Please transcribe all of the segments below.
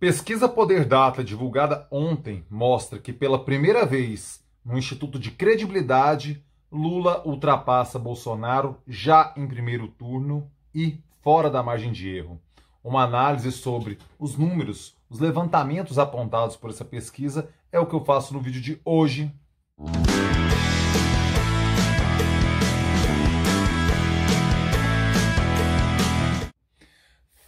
Pesquisa Poder Data divulgada ontem mostra que pela primeira vez no Instituto de Credibilidade, Lula ultrapassa Bolsonaro já em primeiro turno e fora da margem de erro. Uma análise sobre os números, os levantamentos apontados por essa pesquisa é o que eu faço no vídeo de hoje.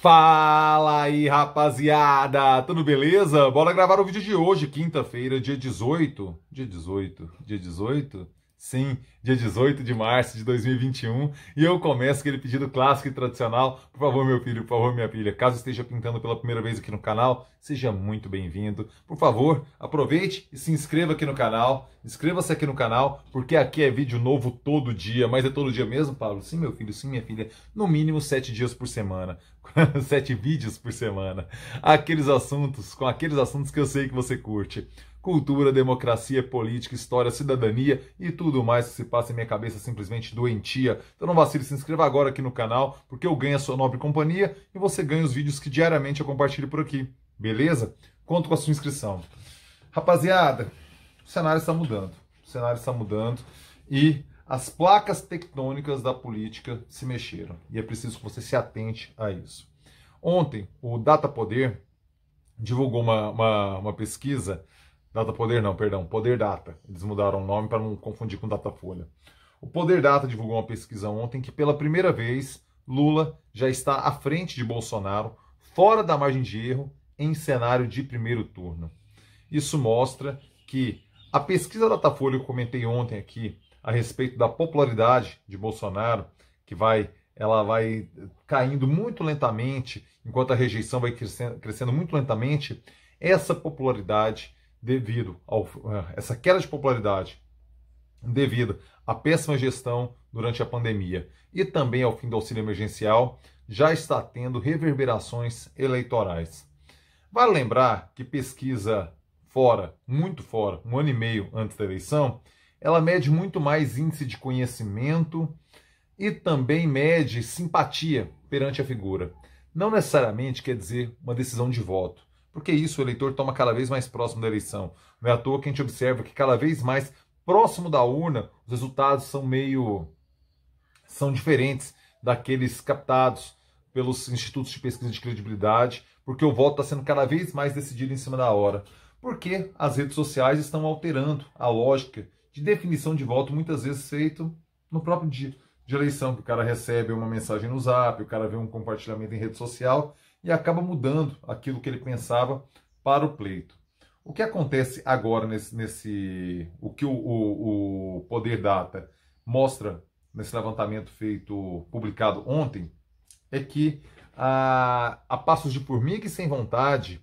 Fala aí, rapaziada! Tudo beleza? Bora gravar o vídeo de hoje, quinta-feira, dia 18. Dia 18? Dia 18? Sim, dia 18 de março de 2021, e eu começo aquele pedido clássico e tradicional. Por favor, meu filho, por favor, minha filha, caso esteja pintando pela primeira vez aqui no canal, seja muito bem-vindo. Por favor, aproveite e se inscreva aqui no canal. Inscreva-se aqui no canal, porque aqui é vídeo novo todo dia, mas é todo dia mesmo, Paulo? Sim, meu filho, sim, minha filha. No mínimo sete dias por semana. sete vídeos por semana. Aqueles assuntos, com aqueles assuntos que eu sei que você curte cultura, democracia, política, história, cidadania e tudo mais que se passa em minha cabeça simplesmente doentia. Então não vacile, se inscreva agora aqui no canal, porque eu ganho a sua nobre companhia e você ganha os vídeos que diariamente eu compartilho por aqui, beleza? Conto com a sua inscrição. Rapaziada, o cenário está mudando. O cenário está mudando e as placas tectônicas da política se mexeram. E é preciso que você se atente a isso. Ontem, o Data Poder divulgou uma, uma, uma pesquisa Data Poder não, perdão, Poder Data. Eles mudaram o nome para não confundir com Datafolha. O Poder Data divulgou uma pesquisa ontem que pela primeira vez Lula já está à frente de Bolsonaro, fora da margem de erro, em cenário de primeiro turno. Isso mostra que a pesquisa Datafolha que eu comentei ontem aqui a respeito da popularidade de Bolsonaro, que vai ela vai caindo muito lentamente, enquanto a rejeição vai crescendo, crescendo muito lentamente, essa popularidade devido a eh, essa queda de popularidade devido à péssima gestão durante a pandemia e também ao fim do auxílio emergencial, já está tendo reverberações eleitorais. Vale lembrar que pesquisa fora, muito fora, um ano e meio antes da eleição, ela mede muito mais índice de conhecimento e também mede simpatia perante a figura. Não necessariamente quer dizer uma decisão de voto, porque isso o eleitor toma cada vez mais próximo da eleição. Não é à toa que a gente observa que cada vez mais próximo da urna os resultados são meio são diferentes daqueles captados pelos institutos de pesquisa de credibilidade, porque o voto está sendo cada vez mais decidido em cima da hora, porque as redes sociais estão alterando a lógica de definição de voto, muitas vezes feito no próprio dia de eleição, que o cara recebe uma mensagem no zap, o cara vê um compartilhamento em rede social, e acaba mudando aquilo que ele pensava para o pleito. O que acontece agora nesse, nesse o que o, o, o Poder Data mostra nesse levantamento feito publicado ontem é que a, a passos de por mim e sem vontade,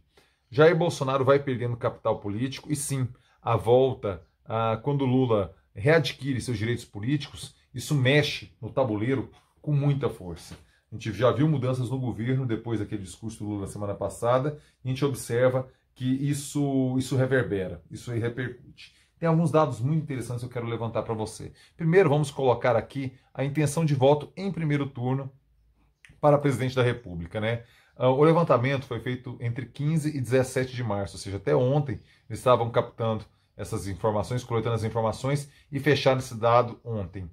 Jair Bolsonaro vai perdendo capital político e sim a volta a, quando Lula readquire seus direitos políticos, isso mexe no tabuleiro com muita força. A gente já viu mudanças no governo depois daquele discurso do Lula na semana passada, e a gente observa que isso, isso reverbera, isso aí repercute. Tem alguns dados muito interessantes que eu quero levantar para você. Primeiro, vamos colocar aqui a intenção de voto em primeiro turno para presidente da República, né? Ah, o levantamento foi feito entre 15 e 17 de março, ou seja, até ontem eles estavam captando essas informações, coletando as informações e fecharam esse dado ontem.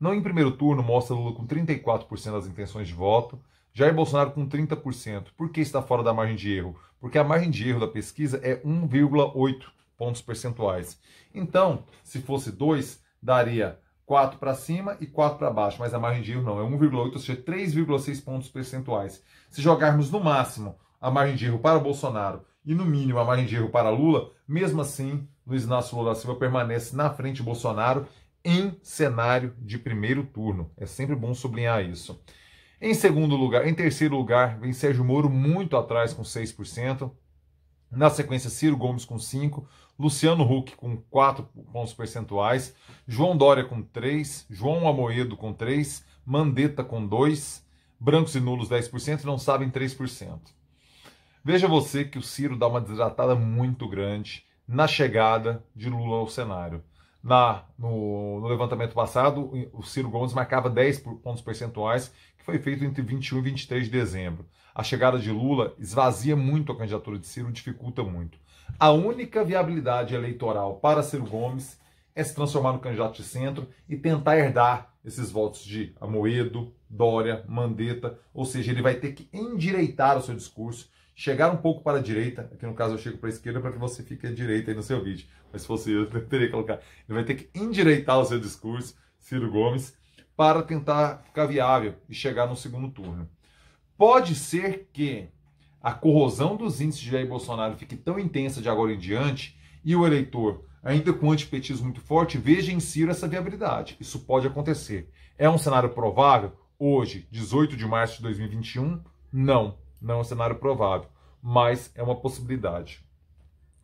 Não em primeiro turno mostra Lula com 34% das intenções de voto, Jair Bolsonaro com 30%. Por que está fora da margem de erro? Porque a margem de erro da pesquisa é 1,8 pontos percentuais. Então, se fosse 2, daria 4 para cima e 4 para baixo, mas a margem de erro não, é 1,8, ou seja, 3,6 pontos percentuais. Se jogarmos no máximo a margem de erro para Bolsonaro e no mínimo a margem de erro para Lula, mesmo assim, Luiz Inácio Lula da Silva permanece na frente de Bolsonaro em cenário de primeiro turno. É sempre bom sublinhar isso. Em segundo lugar, em terceiro lugar, vem Sérgio Moro muito atrás com 6%. Na sequência, Ciro Gomes com 5, Luciano Huck com 4 pontos percentuais, João Dória com 3, João Amoedo com 3, Mandetta com 2, brancos e nulos 10% e não sabem 3%. Veja você que o Ciro dá uma desidratada muito grande na chegada de Lula ao cenário na, no, no, levantamento passado, o Ciro Gomes marcava 10 pontos percentuais, que foi feito entre 21 e 23 de dezembro. A chegada de Lula esvazia muito a candidatura de Ciro, dificulta muito. A única viabilidade eleitoral para Ciro Gomes é se transformar no candidato de centro e tentar herdar esses votos de Amoedo, Dória, Mandetta, ou seja, ele vai ter que endireitar o seu discurso chegar um pouco para a direita, aqui no caso eu chego para a esquerda para que você fique à direita aí no seu vídeo, mas se fosse eu, eu teria que colocar. Ele vai ter que endireitar o seu discurso, Ciro Gomes, para tentar ficar viável e chegar no segundo turno. Pode ser que a corrosão dos índices de Jair Bolsonaro fique tão intensa de agora em diante e o eleitor, ainda com o antipetismo muito forte, veja em Ciro essa viabilidade. Isso pode acontecer. É um cenário provável? Hoje, 18 de março de 2021, não. Não é um cenário provável, mas é uma possibilidade.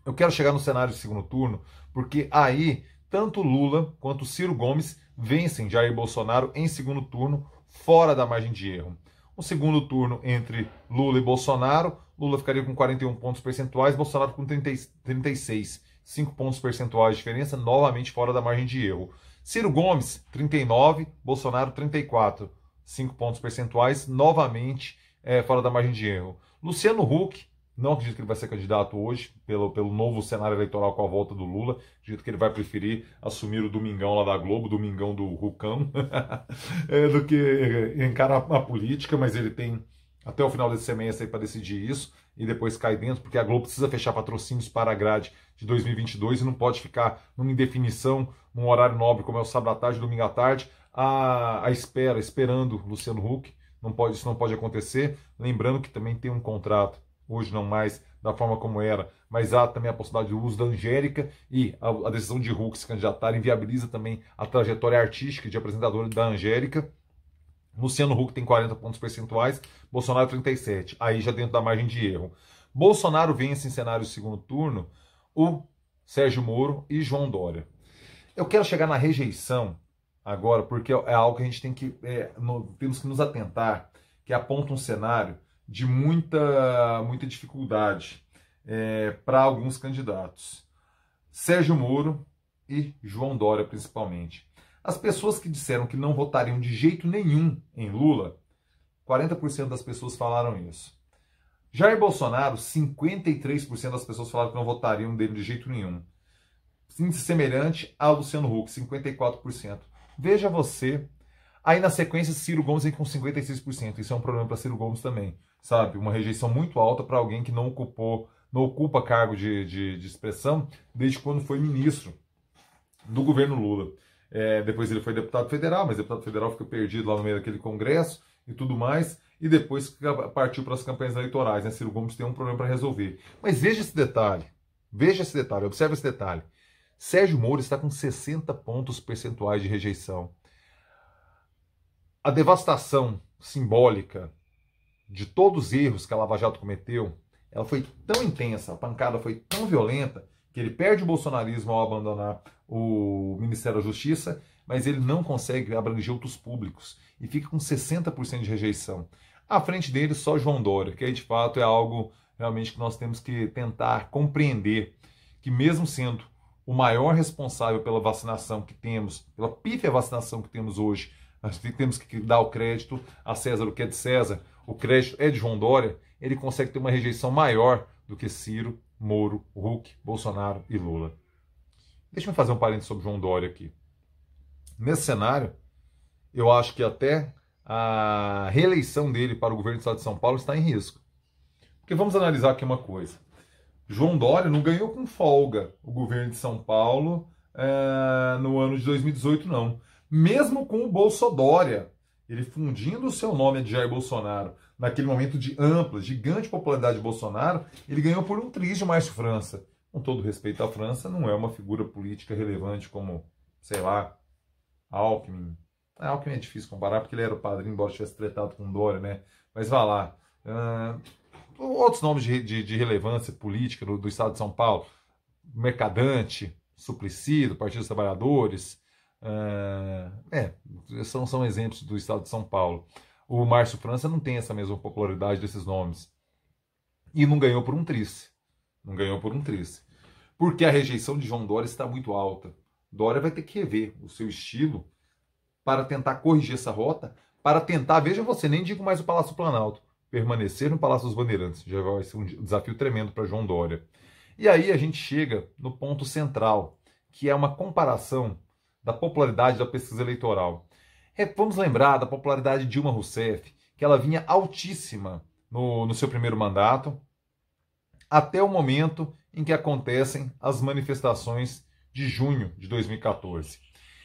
Eu quero chegar no cenário de segundo turno, porque aí tanto Lula quanto Ciro Gomes vencem Jair Bolsonaro em segundo turno, fora da margem de erro. O segundo turno entre Lula e Bolsonaro, Lula ficaria com 41 pontos percentuais, Bolsonaro com 30, 36, 5 pontos percentuais de diferença, novamente fora da margem de erro. Ciro Gomes, 39, Bolsonaro, 34, 5 pontos percentuais, novamente é, fora da margem de erro. Luciano Huck, não acredito que ele vai ser candidato hoje, pelo, pelo novo cenário eleitoral com a volta do Lula. Acredito que ele vai preferir assumir o Domingão lá da Globo, o Domingão do Rucão, é, do que encarar a política, mas ele tem até o final desse semestre para decidir isso e depois cai dentro, porque a Globo precisa fechar patrocínios para a grade de 2022 e não pode ficar numa indefinição, num horário nobre como é o sábado à tarde, domingo à tarde, à, à espera, esperando Luciano Huck. Não pode, isso não pode acontecer. Lembrando que também tem um contrato, hoje não mais da forma como era, mas há também a possibilidade do uso da Angélica e a, a decisão de Hulk se candidatar inviabiliza também a trajetória artística de apresentador da Angélica. Luciano Huck tem 40 pontos percentuais, Bolsonaro 37, aí já dentro da margem de erro. Bolsonaro vence em cenário de segundo turno o Sérgio Moro e João Dória. Eu quero chegar na rejeição agora, porque é algo que a gente tem que é, no, temos que nos atentar, que aponta um cenário de muita muita dificuldade é, para alguns candidatos, Sérgio Moro e João Dória principalmente. As pessoas que disseram que não votariam de jeito nenhum em Lula, 40% das pessoas falaram isso. Jair Bolsonaro, 53% das pessoas falaram que não votariam dele de jeito nenhum. semelhante a Luciano Huck, 54%. Veja você. Aí na sequência, Ciro Gomes vem com 56%. Isso é um problema para Ciro Gomes também, sabe? Uma rejeição muito alta para alguém que não ocupou, não ocupa cargo de, de, de expressão desde quando foi ministro do governo Lula. É, depois ele foi deputado federal, mas deputado federal ficou perdido lá no meio daquele congresso e tudo mais. E depois partiu para as campanhas eleitorais. Né? Ciro Gomes tem um problema para resolver. Mas veja esse detalhe. Veja esse detalhe, observe esse detalhe. Sérgio Moro está com 60 pontos percentuais de rejeição. A devastação simbólica de todos os erros que a Lava Jato cometeu, ela foi tão intensa, a pancada foi tão violenta, que ele perde o bolsonarismo ao abandonar o Ministério da Justiça, mas ele não consegue abranger outros públicos e fica com 60% de rejeição. À frente dele, só João Dória, que aí de fato é algo realmente que nós temos que tentar compreender, que mesmo sendo o maior responsável pela vacinação que temos, pela pífia vacinação que temos hoje. Nós temos que dar o crédito a César o que é de César, o crédito é de João Dória, ele consegue ter uma rejeição maior do que Ciro, Moro, Huck, Bolsonaro e Lula. Deixa eu fazer um parênteses sobre João Dória aqui. Nesse cenário, eu acho que até a reeleição dele para o governo do Estado de São Paulo está em risco. Porque vamos analisar aqui uma coisa. João Dória não ganhou com folga o governo de São Paulo é, no ano de 2018, não. Mesmo com o Bolsodória, ele fundindo o seu nome a Jair Bolsonaro, naquele momento de ampla, gigante popularidade de Bolsonaro, ele ganhou por um triz de mais França. Com todo respeito à França, não é uma figura política relevante como, sei lá, Alckmin. É Alckmin é difícil comparar porque ele era o padrinho, embora tivesse tratado com Dória, né? Mas vá lá. Uh outros nomes de, de, de relevância política do, do, Estado de São Paulo, Mercadante, Suplicy, do Partido dos Trabalhadores, ah, é, são, são exemplos do Estado de São Paulo. O Márcio França não tem essa mesma popularidade desses nomes. E não ganhou por um trice. Não ganhou por um trice. Porque a rejeição de João Dória está muito alta. Dória vai ter que rever o seu estilo para tentar corrigir essa rota, para tentar, veja você, nem digo mais o Palácio Planalto, permanecer no Palácio dos Bandeirantes. Já vai ser um desafio tremendo para João Dória. E aí a gente chega no ponto central, que é uma comparação da popularidade da pesquisa eleitoral. É, vamos lembrar da popularidade de Dilma Rousseff, que ela vinha altíssima no, no seu primeiro mandato, até o momento em que acontecem as manifestações de junho de 2014.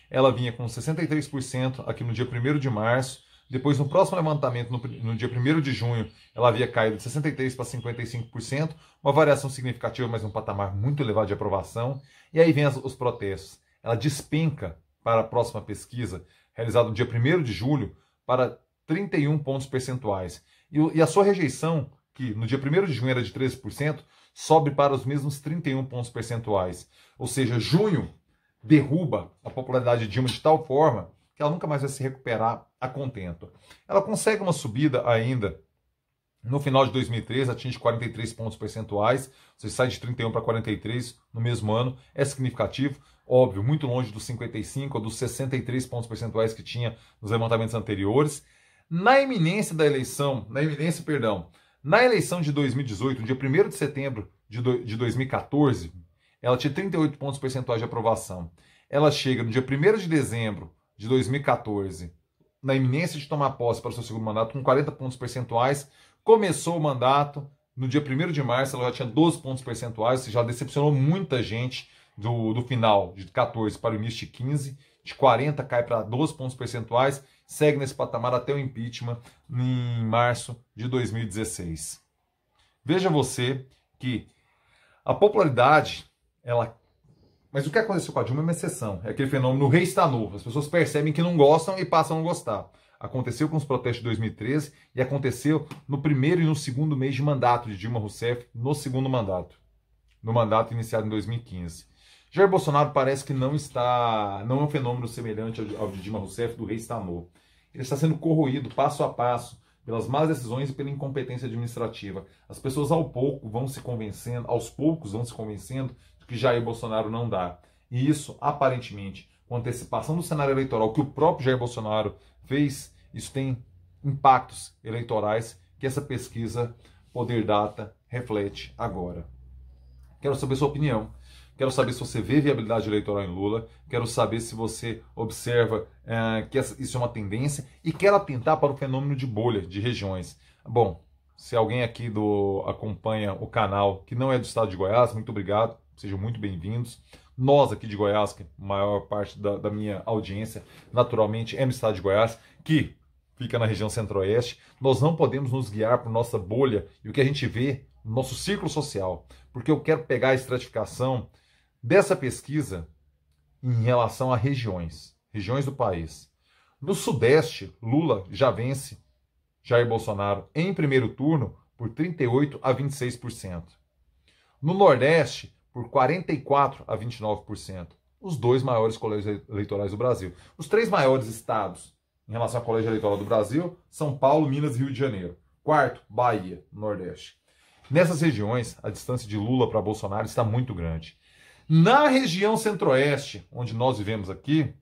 Ela vinha com 63% aqui no dia 1 de março, depois, no próximo levantamento, no, no dia 1 de junho, ela havia caído de 63% para 55%, uma variação significativa, mas um patamar muito elevado de aprovação. E aí vem as, os protestos. Ela despenca para a próxima pesquisa, realizada no dia 1 de julho, para 31 pontos percentuais. E, e a sua rejeição, que no dia 1 de junho era de 13%, sobe para os mesmos 31 pontos percentuais. Ou seja, junho derruba a popularidade de Dilma de tal forma ela nunca mais vai se recuperar a contento. Ela consegue uma subida ainda no final de 2013, atinge 43 pontos percentuais, você sai de 31 para 43 no mesmo ano, é significativo, óbvio, muito longe dos 55 ou dos 63 pontos percentuais que tinha nos levantamentos anteriores. Na iminência da eleição, na iminência, perdão, na eleição de 2018, dia 1 de setembro de, do, de 2014, ela tinha 38 pontos percentuais de aprovação. Ela chega no dia 1 de dezembro de 2014, na iminência de tomar posse para o seu segundo mandato, com 40 pontos percentuais. Começou o mandato no dia 1 de março, ela já tinha 12 pontos percentuais, já decepcionou muita gente do, do final de 14 para o início de 15. De 40 cai para 12 pontos percentuais, segue nesse patamar até o impeachment em março de 2016. Veja você que a popularidade ela mas o que aconteceu com a Dilma é uma exceção. É aquele fenômeno, o rei está novo. As pessoas percebem que não gostam e passam a não gostar. Aconteceu com os protestos de 2013 e aconteceu no primeiro e no segundo mês de mandato de Dilma Rousseff, no segundo mandato. No mandato iniciado em 2015. Jair Bolsonaro parece que não está, não é um fenômeno semelhante ao de Dilma Rousseff do rei está novo. Ele está sendo corroído passo a passo pelas más decisões e pela incompetência administrativa. As pessoas ao pouco vão se convencendo, aos poucos vão se convencendo que Jair Bolsonaro não dá. E isso, aparentemente, com antecipação do cenário eleitoral que o próprio Jair Bolsonaro fez, isso tem impactos eleitorais que essa pesquisa Poder Data reflete agora. Quero saber sua opinião. Quero saber se você vê viabilidade eleitoral em Lula. Quero saber se você observa é, que essa, isso é uma tendência e quero atentar para o fenômeno de bolha de regiões. Bom, se alguém aqui do acompanha o canal que não é do estado de Goiás, muito obrigado. Sejam muito bem-vindos. Nós aqui de Goiás, que maior parte da, da minha audiência, naturalmente, é no estado de Goiás, que fica na região centro-oeste. Nós não podemos nos guiar por nossa bolha e o que a gente vê no nosso círculo social, porque eu quero pegar a estratificação dessa pesquisa em relação a regiões, regiões do país. No Sudeste, Lula já vence Jair Bolsonaro em primeiro turno por 38 a 26%. No Nordeste, por 44% a 29%, os dois maiores colégios eleitorais do Brasil. Os três maiores estados em relação ao colégio eleitoral do Brasil, São Paulo, Minas e Rio de Janeiro. Quarto, Bahia, Nordeste. Nessas regiões, a distância de Lula para Bolsonaro está muito grande. Na região centro-oeste, onde nós vivemos aqui,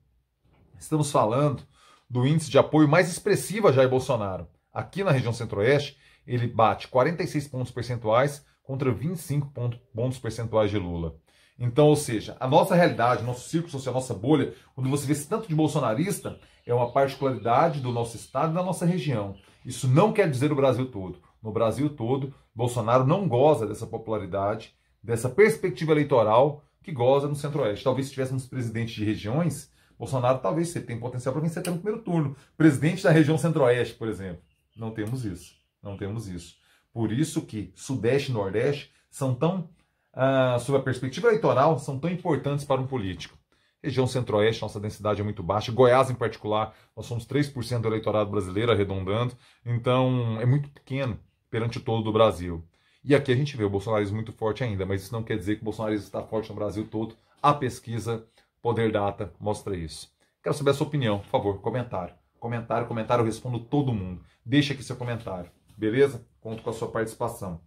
estamos falando do índice de apoio mais expressivo a Jair Bolsonaro. Aqui na região centro-oeste, ele bate 46 pontos percentuais contra 25 ponto, pontos percentuais de Lula. Então, ou seja, a nossa realidade, nosso círculo social, nossa bolha, quando você vê esse tanto de bolsonarista, é uma particularidade do nosso estado e da nossa região. Isso não quer dizer o Brasil todo. No Brasil todo, Bolsonaro não goza dessa popularidade, dessa perspectiva eleitoral que goza no Centro-Oeste. Talvez se tivéssemos presidente de regiões, Bolsonaro talvez tenha potencial para vencer até no primeiro turno. Presidente da região Centro-Oeste, por exemplo. Não temos isso. Não temos isso. Por isso que Sudeste e Nordeste são tão, ah, sob a perspectiva eleitoral, são tão importantes para um político. Região Centro-Oeste, nossa densidade é muito baixa. Goiás, em particular, nós somos 3% do eleitorado brasileiro, arredondando. Então, é muito pequeno perante o todo do Brasil. E aqui a gente vê o bolsonarismo muito forte ainda, mas isso não quer dizer que o bolsonarismo está forte no Brasil todo. A pesquisa Poder Data mostra isso. Quero saber a sua opinião, por favor, comentário. Comentário, comentário, eu respondo todo mundo. Deixa aqui seu comentário. Beleza? Conto com a sua participação.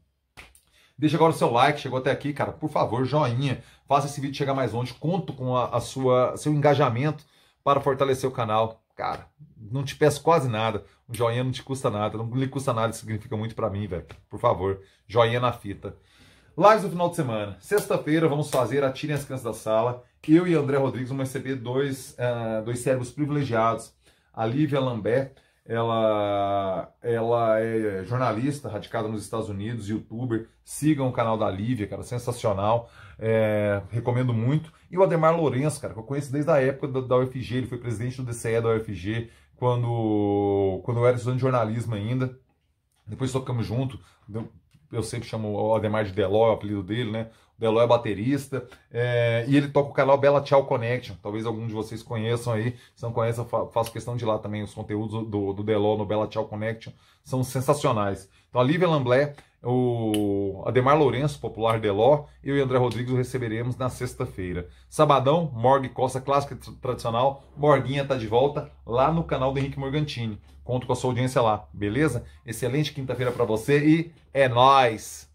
Deixa agora o seu like, chegou até aqui, cara, por favor, joinha. Faça esse vídeo chegar mais longe, conto com a, a sua seu engajamento para fortalecer o canal. Cara, não te peço quase nada. o joinha não te custa nada, não lhe custa nada, significa muito para mim, velho. Por favor, joinha na fita. Lives do final de semana. Sexta-feira vamos fazer Atirem as Crianças da Sala. Eu e André Rodrigues vamos receber dois, uh, dois cérebros privilegiados. A Lívia Lambert ela, ela é jornalista, radicada nos Estados Unidos, youtuber. Sigam o canal da Lívia, cara, sensacional. É, recomendo muito. E o Ademar Lourenço, cara, que eu conheço desde a época da, da UFG. Ele foi presidente do DCE da UFG quando, quando eu era estudante de jornalismo ainda. Depois tocamos junto, eu sempre chamo o Ademar de Deló, é o apelido dele, né? O Deló é baterista, é, e ele toca o canal Bela Tchau Connection, talvez alguns de vocês conheçam aí, se não conhecem, eu faço questão de ir lá também, os conteúdos do, do Deló no Bela Tchau Connection são sensacionais. Então a Lívia Lamblé o Ademar Lourenço, popular Deló, eu e André Rodrigues o receberemos na sexta-feira. Sabadão, Morgue Costa Clássica Tradicional, Morguinha tá de volta lá no canal do Henrique Morgantini. Conto com a sua audiência lá, beleza? Excelente quinta-feira para você e é nós.